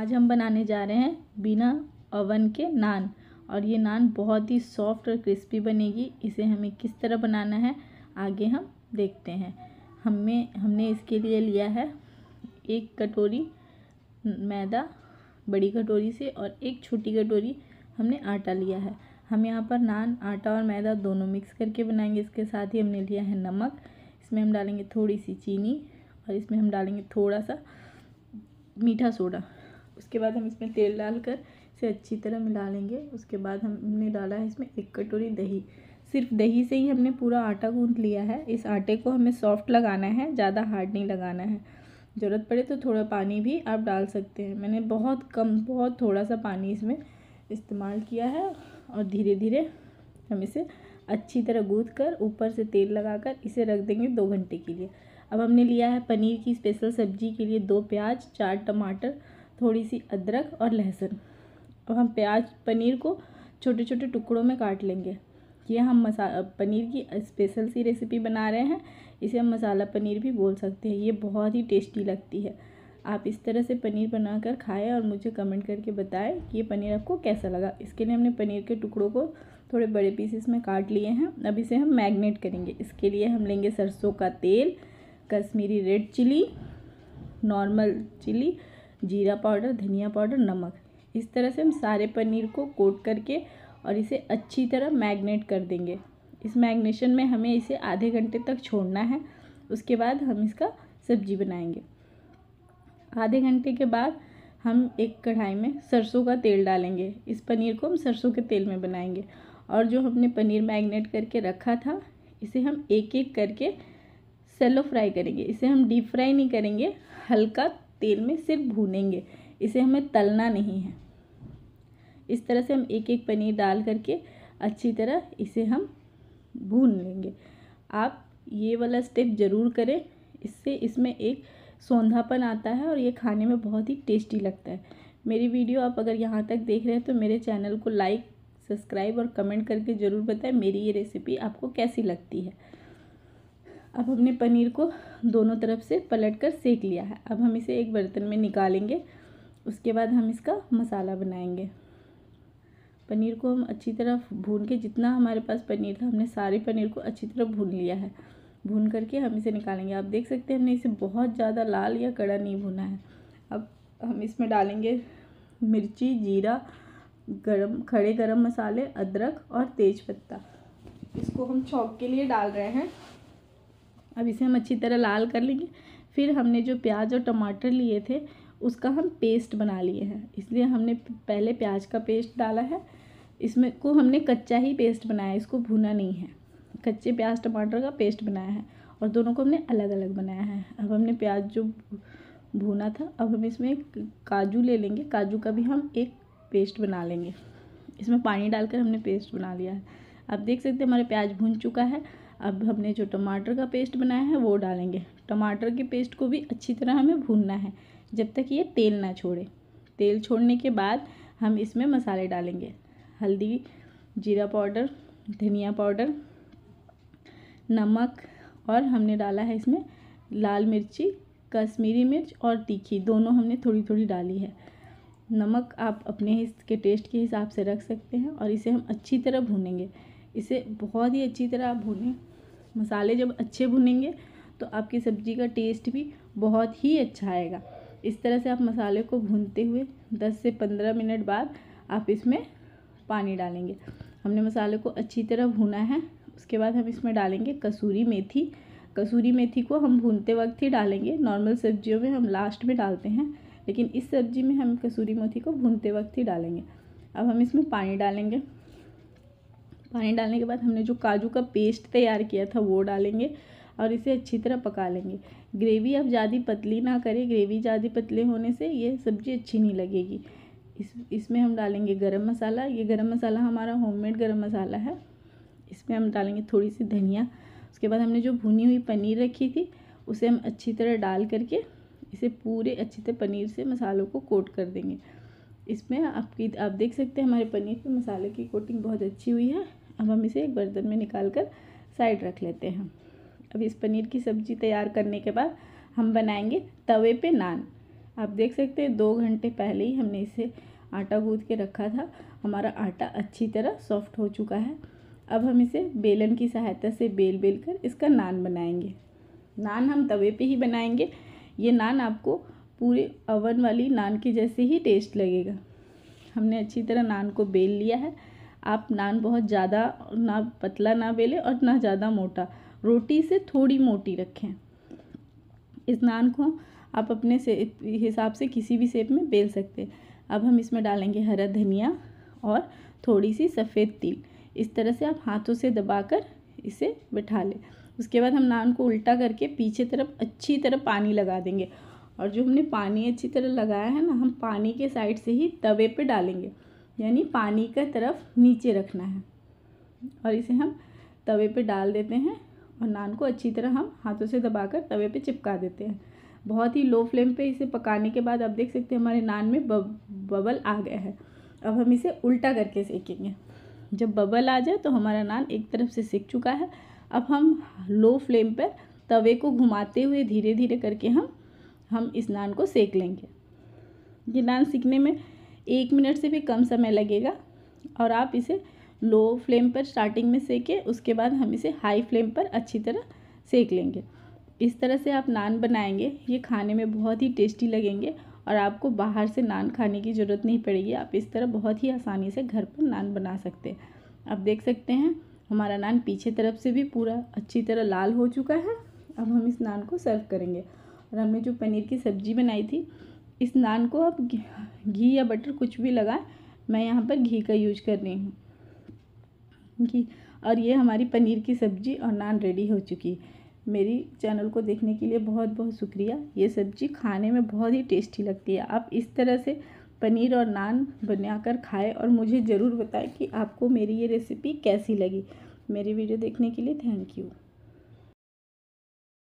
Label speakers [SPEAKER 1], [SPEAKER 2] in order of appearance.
[SPEAKER 1] आज हम बनाने जा रहे हैं बिना ओवन के नान और ये नान बहुत ही सॉफ्ट और क्रिस्पी बनेगी इसे हमें किस तरह बनाना है आगे हम देखते हैं हमें हमने इसके लिए लिया है एक कटोरी मैदा बड़ी कटोरी से और एक छोटी कटोरी हमने आटा लिया है हम यहाँ पर नान आटा और मैदा दोनों मिक्स करके बनाएंगे इसके साथ ही हमने लिया है नमक इसमें हम डालेंगे थोड़ी सी चीनी और इसमें हम डालेंगे थोड़ा सा मीठा सोडा उसके बाद हम इसमें तेल डालकर इसे अच्छी तरह मिला लेंगे उसके बाद हमने डाला है इसमें एक कटोरी दही सिर्फ दही से ही हमने पूरा आटा गूँध लिया है इस आटे को हमें सॉफ्ट लगाना है ज़्यादा हार्ड नहीं लगाना है ज़रूरत पड़े तो थोड़ा पानी भी आप डाल सकते हैं मैंने बहुत कम बहुत थोड़ा सा पानी इसमें इस्तेमाल किया है और धीरे धीरे हम इसे अच्छी तरह गूँथ कर ऊपर से तेल लगाकर इसे रख देंगे दो घंटे के लिए अब हमने लिया है पनीर की स्पेशल सब्जी के लिए दो प्याज चार टमाटर थोड़ी सी अदरक और लहसुन अब हम प्याज पनीर को छोटे छोटे टुकड़ों में काट लेंगे ये हम मसा पनीर की स्पेशल सी रेसिपी बना रहे हैं इसे हम मसाला पनीर भी बोल सकते हैं ये बहुत ही टेस्टी लगती है आप इस तरह से पनीर बनाकर खाएं और मुझे कमेंट करके बताएं कि ये पनीर आपको कैसा लगा इसके लिए हमने पनीर के टुकड़ों को थोड़े बड़े पीसेस में काट लिए हैं अब इसे हम मैगनेट करेंगे इसके लिए हम लेंगे सरसों का तेल Kashmiri red chilli normal chilli जीरा पाउडर धनिया पाउडर नमक इस तरह से हम सारे पनीर को कोट करके और इसे अच्छी तरह मैग्नेट कर देंगे इस मैग्नेशन में हमें इसे आधे घंटे तक छोड़ना है उसके बाद हम इसका सब्जी बनाएंगे आधे घंटे के बाद हम एक कढ़ाई में सरसों का तेल डालेंगे इस पनीर को हम सरसों के तेल में बनाएंगे और जो हमने पनीर मैग्नेट करके रखा था इसे हम एक एक करके सेलो फ्राई करेंगे इसे हम डीप फ्राई नहीं करेंगे हल्का तेल में सिर्फ भूनेंगे इसे हमें तलना नहीं है इस तरह से हम एक एक पनीर डाल करके अच्छी तरह इसे हम भून लेंगे आप ये वाला स्टेप ज़रूर करें इससे इसमें एक सौंधापन आता है और ये खाने में बहुत ही टेस्टी लगता है मेरी वीडियो आप अगर यहाँ तक देख रहे हैं तो मेरे चैनल को लाइक सब्सक्राइब और कमेंट करके ज़रूर बताएं मेरी ये रेसिपी आपको कैसी लगती है अब हमने पनीर को दोनों तरफ से पलट कर सेक लिया है अब हम इसे एक बर्तन में निकालेंगे उसके बाद हम इसका मसाला बनाएंगे पनीर को हम अच्छी तरह भून के जितना हमारे पास पनीर था हमने सारे पनीर को अच्छी तरह भून लिया है भून करके हम इसे निकालेंगे आप देख सकते हैं हमने इसे बहुत ज़्यादा लाल या कड़ा नहीं भुना है अब हम इसमें डालेंगे मिर्ची जीरा गरम खड़े गरम मसाले अदरक और तेज़पत्ता इसको हम चौक के लिए डाल रहे हैं अब इसे हम अच्छी तरह लाल कर लेंगे फिर हमने जो प्याज और टमाटर लिए थे उसका हम पेस्ट बना लिए हैं इसलिए हमने पहले प्याज का पेस्ट डाला है इसमें को हमने कच्चा ही पेस्ट बनाया इसको भुना नहीं है कच्चे प्याज टमाटर का पेस्ट बनाया है और दोनों को हमने अलग अलग बनाया है अब हमने प्याज जो भुना था अब हम इसमें काजू ले लेंगे काजू का भी हम एक पेस्ट बना लेंगे इसमें पानी डालकर हमने पेस्ट बना लिया है आप देख सकते हैं हमारा प्याज भून चुका है अब हमने जो टमाटर का पेस्ट बनाया है वो डालेंगे टमाटर के पेस्ट को भी अच्छी तरह हमें भूनना है जब तक ये तेल ना छोड़े तेल छोड़ने के बाद हम इसमें मसाले डालेंगे हल्दी जीरा पाउडर धनिया पाउडर नमक और हमने डाला है इसमें लाल मिर्ची कश्मीरी मिर्च और तीखी दोनों हमने थोड़ी थोड़ी डाली है नमक आप अपने इसके टेस्ट के हिसाब से रख सकते हैं और इसे हम अच्छी तरह भूनेंगे इसे बहुत ही अच्छी तरह भुनें मसाले जब अच्छे भुनेंगे तो आपकी सब्ज़ी का टेस्ट भी बहुत ही अच्छा आएगा इस तरह से आप मसाले को भूनते हुए 10 से 15 मिनट बाद आप इसमें पानी डालेंगे हमने मसाले को अच्छी तरह भुना है उसके बाद हम इसमें डालेंगे कसूरी मेथी कसूरी मेथी को हम भूनते वक्त ही डालेंगे नॉर्मल सब्जियों में हम लास्ट में डालते हैं लेकिन इस सब्ज़ी में हम कसूरी मेथी को भूनते वक्त ही डालेंगे अब हम इसमें पानी डालेंगे पानी डालने के बाद हमने जो काजू का पेस्ट तैयार किया था वो डालेंगे और इसे अच्छी तरह पका लेंगे ग्रेवी अब ज़्यादा पतली ना करें ग्रेवी ज़्यादा पतले होने से ये सब्ज़ी अच्छी नहीं लगेगी इस इसमें हम डालेंगे गरम मसाला ये गरम मसाला हमारा होममेड गरम मसाला है इसमें हम डालेंगे थोड़ी सी धनिया उसके बाद हमने जो भुनी हुई पनीर रखी थी उसे हम अच्छी तरह डाल करके इसे पूरे अच्छी तरह पनीर से मसालों को कोट कर देंगे इसमें आपकी आप देख सकते हैं हमारे पनीर पे मसाले की कोटिंग बहुत अच्छी हुई है अब हम इसे एक बर्तन में निकाल कर साइड रख लेते हैं अब इस पनीर की सब्ज़ी तैयार करने के बाद हम बनाएंगे तवे पे नान आप देख सकते हैं दो घंटे पहले ही हमने इसे आटा गूँद के रखा था हमारा आटा अच्छी तरह सॉफ्ट हो चुका है अब हम इसे बेलन की सहायता से बेल बेल कर इसका नान बनाएंगे नान हम तवे पे ही बनाएंगे ये नान आपको पूरे अवन वाली नान के जैसे ही टेस्ट लगेगा हमने अच्छी तरह नान को बेल लिया है आप नान बहुत ज़्यादा ना पतला ना बेलें और ना ज़्यादा मोटा रोटी से थोड़ी मोटी रखें इस नान को आप अपने से हिसाब से किसी भी शेप में बेल सकते हैं अब हम इसमें डालेंगे हरा धनिया और थोड़ी सी सफ़ेद तिल इस तरह से आप हाथों से दबाकर इसे बिठा लें उसके बाद हम नान को उल्टा करके पीछे तरफ अच्छी तरह पानी लगा देंगे और जो हमने पानी अच्छी तरह लगाया है ना हम पानी के साइड से ही तवे पे डालेंगे यानी पानी का तरफ नीचे रखना है और इसे हम तवे पे डाल देते हैं और नान को अच्छी तरह हम हाथों से दबाकर तवे पे चिपका देते हैं बहुत ही लो फ्लेम पे इसे पकाने के बाद आप देख सकते हैं हमारे नान में बब, बबल आ गया है अब हम इसे उल्टा करके सेकेंगे जब बबल आ जाए तो हमारा नान एक तरफ से सिक चुका है अब हम लो फ्लेम पर तवे को घुमाते हुए धीरे धीरे करके हम हम इस नान को सेक लेंगे ये नान सीखने में एक मिनट से भी कम समय लगेगा और आप इसे लो फ्लेम पर स्टार्टिंग में सेके उसके बाद हम इसे हाई फ्लेम पर अच्छी तरह सेक लेंगे इस तरह से आप नान बनाएंगे ये खाने में बहुत ही टेस्टी लगेंगे और आपको बाहर से नान खाने की ज़रूरत नहीं पड़ेगी आप इस तरह बहुत ही आसानी से घर पर नान बना सकते हैं आप देख सकते हैं हमारा नान पीछे तरफ से भी पूरा अच्छी तरह लाल हो चुका है अब हम इस नान को सर्व करेंगे और हमने जो पनीर की सब्ज़ी बनाई थी इस नान को आप घी या बटर कुछ भी लगाएं मैं यहाँ पर घी का यूज कर रही हूँ घी और ये हमारी पनीर की सब्ज़ी और नान रेडी हो चुकी है मेरी चैनल को देखने के लिए बहुत बहुत शुक्रिया ये सब्ज़ी खाने में बहुत ही टेस्टी लगती है आप इस तरह से पनीर और नान बनाकर खाएं और मुझे ज़रूर बताएं कि आपको मेरी ये रेसिपी कैसी लगी मेरी वीडियो देखने के लिए थैंक यू